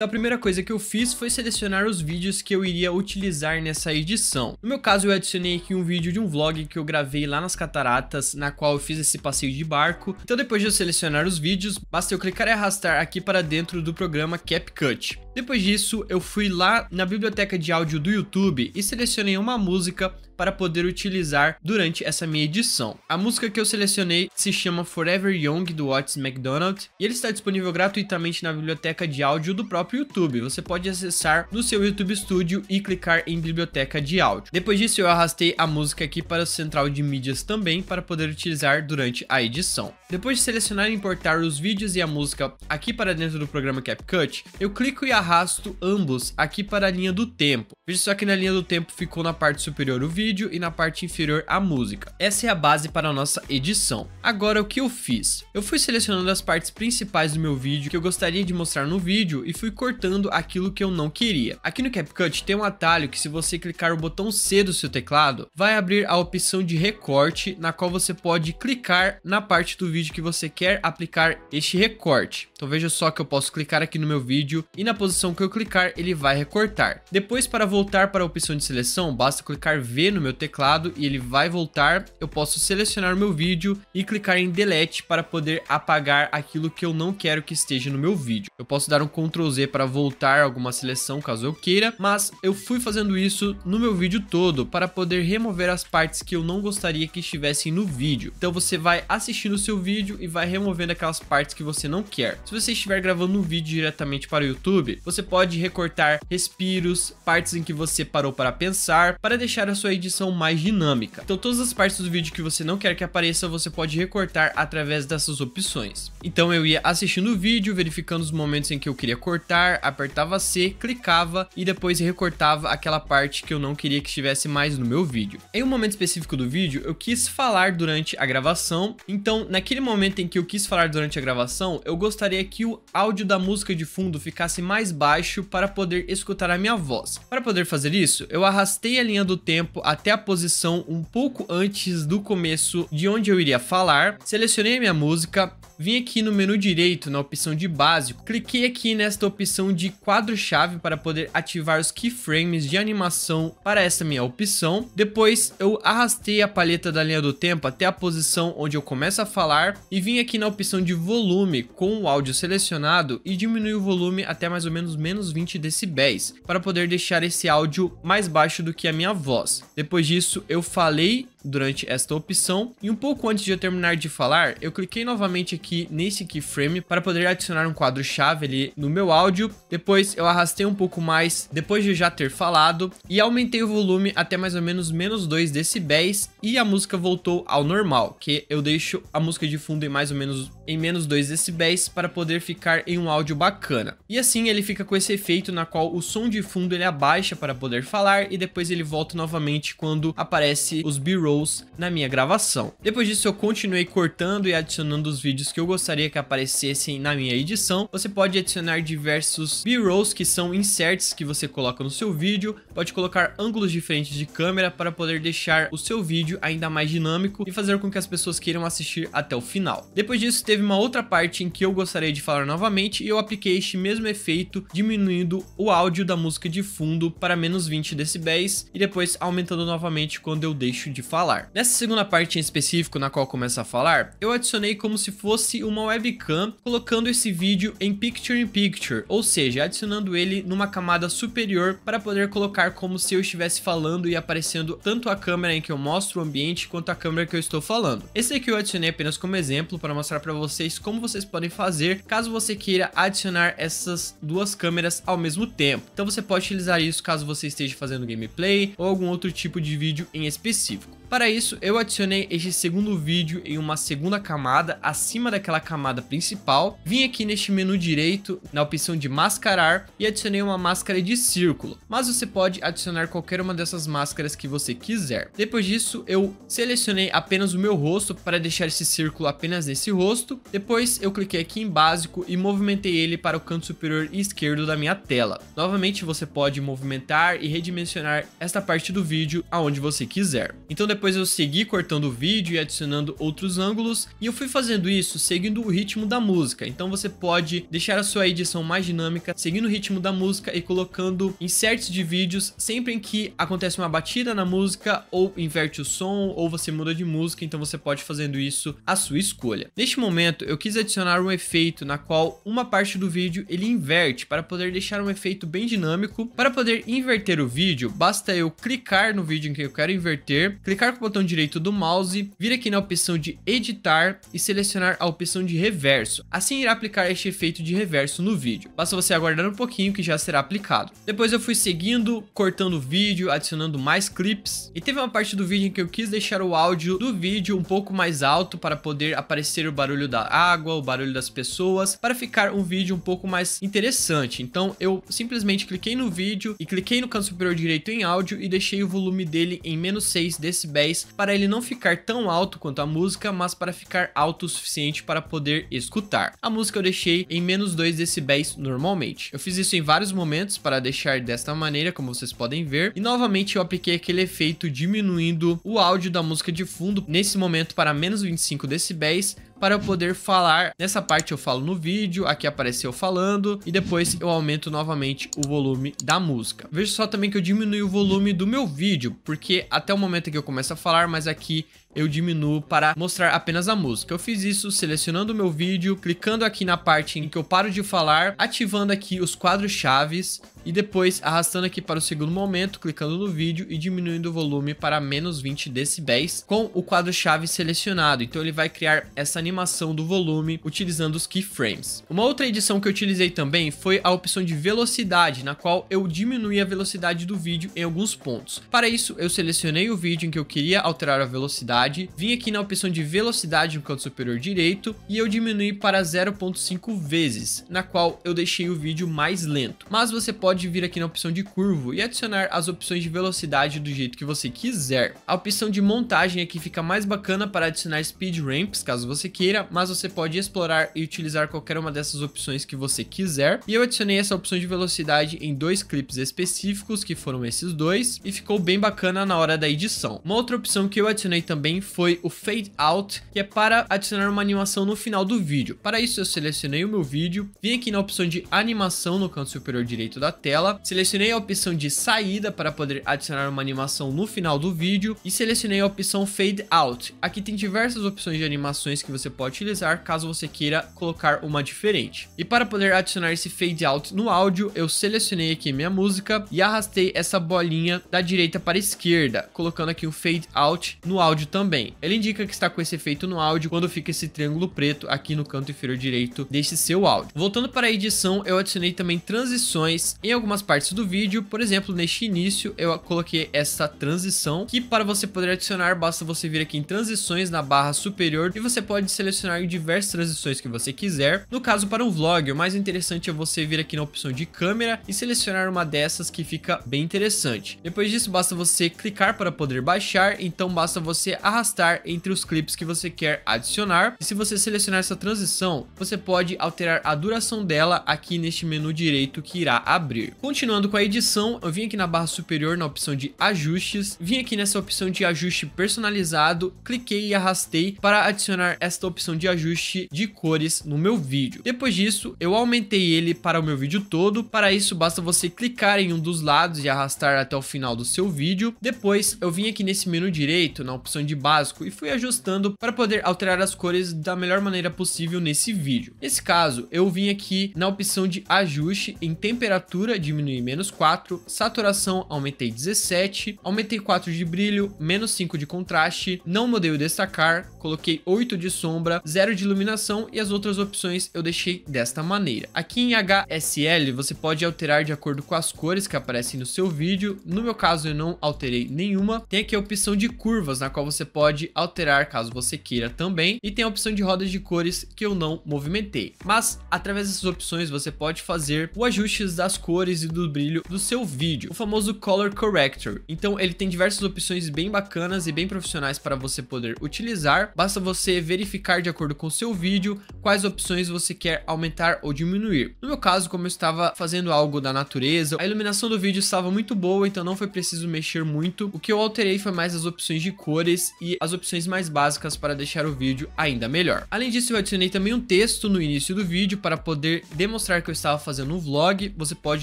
Então, a primeira coisa que eu fiz foi selecionar os vídeos que eu iria utilizar nessa edição. No meu caso, eu adicionei aqui um vídeo de um vlog que eu gravei lá nas cataratas, na qual eu fiz esse passeio de barco. Então, depois de eu selecionar os vídeos, basta eu clicar e arrastar aqui para dentro do programa CapCut. Depois disso, eu fui lá na biblioteca de áudio do YouTube e selecionei uma música para poder utilizar durante essa minha edição. A música que eu selecionei se chama Forever Young do Watts McDonald e ele está disponível gratuitamente na biblioteca de áudio do próprio YouTube. Você pode acessar no seu YouTube Studio e clicar em biblioteca de áudio. Depois disso eu arrastei a música aqui para o central de mídias também para poder utilizar durante a edição. Depois de selecionar e importar os vídeos e a música aqui para dentro do programa CapCut, eu clico e arrasto arrasto ambos aqui para a linha do tempo. Veja só que na linha do tempo ficou na parte superior o vídeo e na parte inferior a música. Essa é a base para a nossa edição. Agora o que eu fiz? Eu fui selecionando as partes principais do meu vídeo que eu gostaria de mostrar no vídeo e fui cortando aquilo que eu não queria. Aqui no CapCut tem um atalho que se você clicar o botão C do seu teclado, vai abrir a opção de recorte na qual você pode clicar na parte do vídeo que você quer aplicar este recorte. Então veja só que eu posso clicar aqui no meu vídeo e na posição que eu clicar, ele vai recortar. Depois, para voltar para a opção de seleção, basta clicar V no meu teclado e ele vai voltar. Eu posso selecionar o meu vídeo e clicar em Delete para poder apagar aquilo que eu não quero que esteja no meu vídeo. Eu posso dar um Ctrl Z para voltar alguma seleção caso eu queira, mas eu fui fazendo isso no meu vídeo todo para poder remover as partes que eu não gostaria que estivessem no vídeo. Então você vai assistindo o seu vídeo e vai removendo aquelas partes que você não quer. Se você estiver gravando um vídeo diretamente para o YouTube, você pode recortar respiros, partes em que você parou para pensar, para deixar a sua edição mais dinâmica. Então todas as partes do vídeo que você não quer que apareça, você pode recortar através dessas opções. Então eu ia assistindo o vídeo, verificando os momentos em que eu queria cortar, apertava C, clicava e depois recortava aquela parte que eu não queria que estivesse mais no meu vídeo. Em um momento específico do vídeo, eu quis falar durante a gravação, então naquele momento em que eu quis falar durante a gravação, eu gostaria que o áudio da música de fundo ficasse mais mais baixo para poder escutar a minha voz. Para poder fazer isso, eu arrastei a linha do tempo até a posição um pouco antes do começo de onde eu iria falar, selecionei a minha música, Vim aqui no menu direito, na opção de básico, cliquei aqui nesta opção de quadro-chave para poder ativar os keyframes de animação para essa minha opção. Depois eu arrastei a paleta da linha do tempo até a posição onde eu começo a falar e vim aqui na opção de volume com o áudio selecionado e diminui o volume até mais ou menos menos 20 decibéis para poder deixar esse áudio mais baixo do que a minha voz. Depois disso eu falei durante esta opção. E um pouco antes de eu terminar de falar, eu cliquei novamente aqui nesse keyframe para poder adicionar um quadro-chave ali no meu áudio. Depois eu arrastei um pouco mais, depois de já ter falado, e aumentei o volume até mais ou menos menos 2 decibéis e a música voltou ao normal, que eu deixo a música de fundo em mais ou menos em menos 2 decibéis para poder ficar em um áudio bacana. E assim ele fica com esse efeito na qual o som de fundo ele abaixa para poder falar e depois ele volta novamente quando aparece os b-roll na minha gravação. Depois disso eu continuei cortando e adicionando os vídeos que eu gostaria que aparecessem na minha edição. Você pode adicionar diversos B-rolls que são inserts que você coloca no seu vídeo, pode colocar ângulos diferentes de câmera para poder deixar o seu vídeo ainda mais dinâmico e fazer com que as pessoas queiram assistir até o final. Depois disso teve uma outra parte em que eu gostaria de falar novamente e eu apliquei este mesmo efeito diminuindo o áudio da música de fundo para menos 20 decibéis e depois aumentando novamente quando eu deixo de falar falar. Nessa segunda parte em específico, na qual começa a falar, eu adicionei como se fosse uma webcam, colocando esse vídeo em Picture in Picture, ou seja, adicionando ele numa camada superior para poder colocar como se eu estivesse falando e aparecendo tanto a câmera em que eu mostro o ambiente quanto a câmera que eu estou falando. Esse aqui eu adicionei apenas como exemplo para mostrar para vocês como vocês podem fazer caso você queira adicionar essas duas câmeras ao mesmo tempo. Então você pode utilizar isso caso você esteja fazendo gameplay ou algum outro tipo de vídeo em específico. Para isso, eu adicionei este segundo vídeo em uma segunda camada, acima daquela camada principal. Vim aqui neste menu direito, na opção de mascarar, e adicionei uma máscara de círculo. Mas você pode adicionar qualquer uma dessas máscaras que você quiser. Depois disso, eu selecionei apenas o meu rosto para deixar esse círculo apenas nesse rosto. Depois, eu cliquei aqui em básico e movimentei ele para o canto superior esquerdo da minha tela. Novamente, você pode movimentar e redimensionar esta parte do vídeo aonde você quiser. Então, depois depois eu segui cortando o vídeo e adicionando outros ângulos, e eu fui fazendo isso seguindo o ritmo da música. Então você pode deixar a sua edição mais dinâmica, seguindo o ritmo da música e colocando inserts de vídeos sempre em que acontece uma batida na música ou inverte o som ou você muda de música, então você pode fazendo isso à sua escolha. Neste momento, eu quis adicionar um efeito na qual uma parte do vídeo ele inverte para poder deixar um efeito bem dinâmico. Para poder inverter o vídeo, basta eu clicar no vídeo em que eu quero inverter, clicar clicar com o botão direito do mouse, vir aqui na opção de editar e selecionar a opção de reverso. Assim irá aplicar este efeito de reverso no vídeo. Basta você aguardar um pouquinho que já será aplicado. Depois eu fui seguindo, cortando o vídeo, adicionando mais clips. E teve uma parte do vídeo em que eu quis deixar o áudio do vídeo um pouco mais alto para poder aparecer o barulho da água, o barulho das pessoas, para ficar um vídeo um pouco mais interessante. Então eu simplesmente cliquei no vídeo e cliquei no canto superior direito em áudio e deixei o volume dele em menos 6 decibéis para ele não ficar tão alto quanto a música, mas para ficar alto o suficiente para poder escutar. A música eu deixei em menos 2 decibéis normalmente. Eu fiz isso em vários momentos para deixar desta maneira, como vocês podem ver, e novamente eu apliquei aquele efeito diminuindo o áudio da música de fundo nesse momento para menos 25 decibéis para eu poder falar. Nessa parte eu falo no vídeo, aqui apareceu falando e depois eu aumento novamente o volume da música. Veja só também que eu diminui o volume do meu vídeo, porque até o momento que eu começo a falar, mas aqui eu diminuo para mostrar apenas a música. Eu fiz isso selecionando o meu vídeo, clicando aqui na parte em que eu paro de falar, ativando aqui os quadros chaves e depois arrastando aqui para o segundo momento, clicando no vídeo e diminuindo o volume para menos 20 decibéis com o quadro chave selecionado. Então ele vai criar essa animação do volume utilizando os keyframes. Uma outra edição que eu utilizei também foi a opção de velocidade, na qual eu diminui a velocidade do vídeo em alguns pontos. Para isso, eu selecionei o vídeo em que eu queria alterar a velocidade velocidade, vim aqui na opção de velocidade no canto superior direito e eu diminui para 0.5 vezes, na qual eu deixei o vídeo mais lento. Mas você pode vir aqui na opção de curvo e adicionar as opções de velocidade do jeito que você quiser. A opção de montagem aqui fica mais bacana para adicionar speed ramps, caso você queira, mas você pode explorar e utilizar qualquer uma dessas opções que você quiser. E eu adicionei essa opção de velocidade em dois clipes específicos, que foram esses dois, e ficou bem bacana na hora da edição. Uma outra opção que eu adicionei também também foi o Fade Out, que é para adicionar uma animação no final do vídeo. Para isso eu selecionei o meu vídeo, vim aqui na opção de animação no canto superior direito da tela, selecionei a opção de saída para poder adicionar uma animação no final do vídeo e selecionei a opção Fade Out. Aqui tem diversas opções de animações que você pode utilizar caso você queira colocar uma diferente. E para poder adicionar esse Fade Out no áudio, eu selecionei aqui minha música e arrastei essa bolinha da direita para a esquerda, colocando aqui o Fade Out no áudio também também. Ele indica que está com esse efeito no áudio quando fica esse triângulo preto aqui no canto inferior direito deste seu áudio. Voltando para a edição, eu adicionei também transições em algumas partes do vídeo, por exemplo, neste início eu coloquei essa transição, que para você poder adicionar, basta você vir aqui em transições na barra superior e você pode selecionar diversas transições que você quiser. No caso para um vlog, o mais interessante é você vir aqui na opção de câmera e selecionar uma dessas que fica bem interessante. Depois disso, basta você clicar para poder baixar, então basta você arrastar entre os clipes que você quer adicionar. E se você selecionar essa transição, você pode alterar a duração dela aqui neste menu direito que irá abrir. Continuando com a edição, eu vim aqui na barra superior na opção de ajustes, vim aqui nessa opção de ajuste personalizado, cliquei e arrastei para adicionar esta opção de ajuste de cores no meu vídeo. Depois disso, eu aumentei ele para o meu vídeo todo, para isso basta você clicar em um dos lados e arrastar até o final do seu vídeo. Depois, eu vim aqui nesse menu direito, na opção de básico e fui ajustando para poder alterar as cores da melhor maneira possível nesse vídeo. Nesse caso, eu vim aqui na opção de ajuste em temperatura, diminui menos 4, saturação aumentei 17, aumentei 4 de brilho, menos 5 de contraste, não mudei o destacar, coloquei 8 de sombra, 0 de iluminação e as outras opções eu deixei desta maneira. Aqui em HSL você pode alterar de acordo com as cores que aparecem no seu vídeo, no meu caso eu não alterei nenhuma. Tem aqui a opção de curvas na qual você pode alterar caso você queira também, e tem a opção de rodas de cores que eu não movimentei. Mas através dessas opções você pode fazer o ajuste das cores e do brilho do seu vídeo, o famoso Color Corrector. Então ele tem diversas opções bem bacanas e bem profissionais para você poder utilizar, basta você verificar de acordo com o seu vídeo quais opções você quer aumentar ou diminuir. No meu caso, como eu estava fazendo algo da natureza, a iluminação do vídeo estava muito boa, então não foi preciso mexer muito. O que eu alterei foi mais as opções de cores e as opções mais básicas para deixar o vídeo ainda melhor. Além disso, eu adicionei também um texto no início do vídeo para poder demonstrar que eu estava fazendo um vlog. Você pode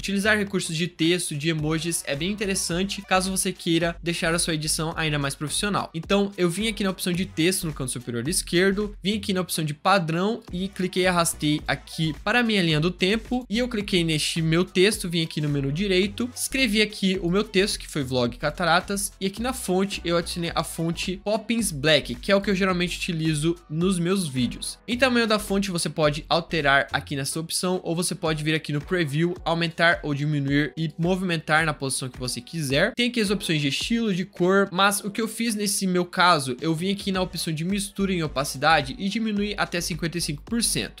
utilizar recursos de texto, de emojis, é bem interessante caso você queira deixar a sua edição ainda mais profissional. Então, eu vim aqui na opção de texto no canto superior esquerdo, vim aqui na opção de padrão e cliquei e arrastei aqui para a minha linha do tempo e eu cliquei neste meu texto, vim aqui no menu direito, escrevi aqui o meu texto que foi vlog cataratas e aqui na fonte eu adicionei a fonte Poppins Black, que é o que eu geralmente utilizo nos meus vídeos. Em tamanho da fonte você pode alterar aqui nessa opção ou você pode vir aqui no preview, aumentar ou diminuir e movimentar na posição que você quiser. Tem aqui as opções de estilo, de cor, mas o que eu fiz nesse meu caso, eu vim aqui na opção de mistura em opacidade e diminui até 55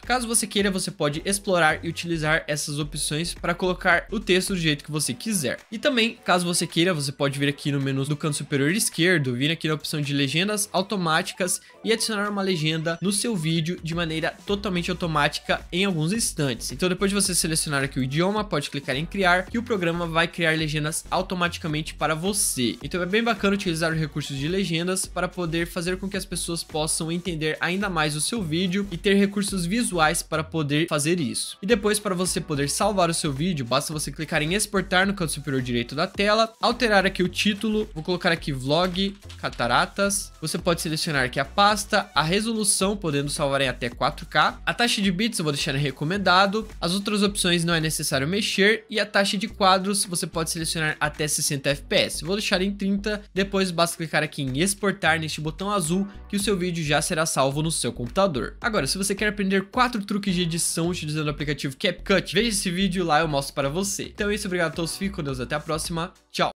Caso você queira, você pode explorar e utilizar essas opções para colocar o texto do jeito que você quiser. E também, caso você queira, você pode vir aqui no menu do canto superior esquerdo, vir aqui na opção de legendas automáticas e adicionar uma legenda no seu vídeo de maneira totalmente automática em alguns instantes. Então depois de você selecionar aqui o idioma, pode clicar em criar e o programa vai criar legendas automaticamente para você. Então é bem bacana utilizar os recursos de legendas para poder fazer com que as pessoas possam entender ainda mais o seu vídeo e ter recursos visuais para poder fazer isso. E depois, para você poder salvar o seu vídeo, basta você clicar em exportar no canto superior direito da tela, alterar aqui o título, vou colocar aqui vlog, cataratas, você pode selecionar aqui a pasta, a resolução, podendo salvar em até 4K, a taxa de bits eu vou deixar em recomendado, as outras opções não é necessário mexer, e a taxa de quadros você pode selecionar até 60 FPS, vou deixar em 30, depois basta clicar aqui em exportar neste botão azul que o seu vídeo já será salvo no seu computador. Agora, se você quer aprender 4 truques de edição utilizando o aplicativo CapCut, veja esse vídeo lá, eu mostro para você. Então é isso, obrigado a todos, fiquem com Deus, até a próxima, tchau!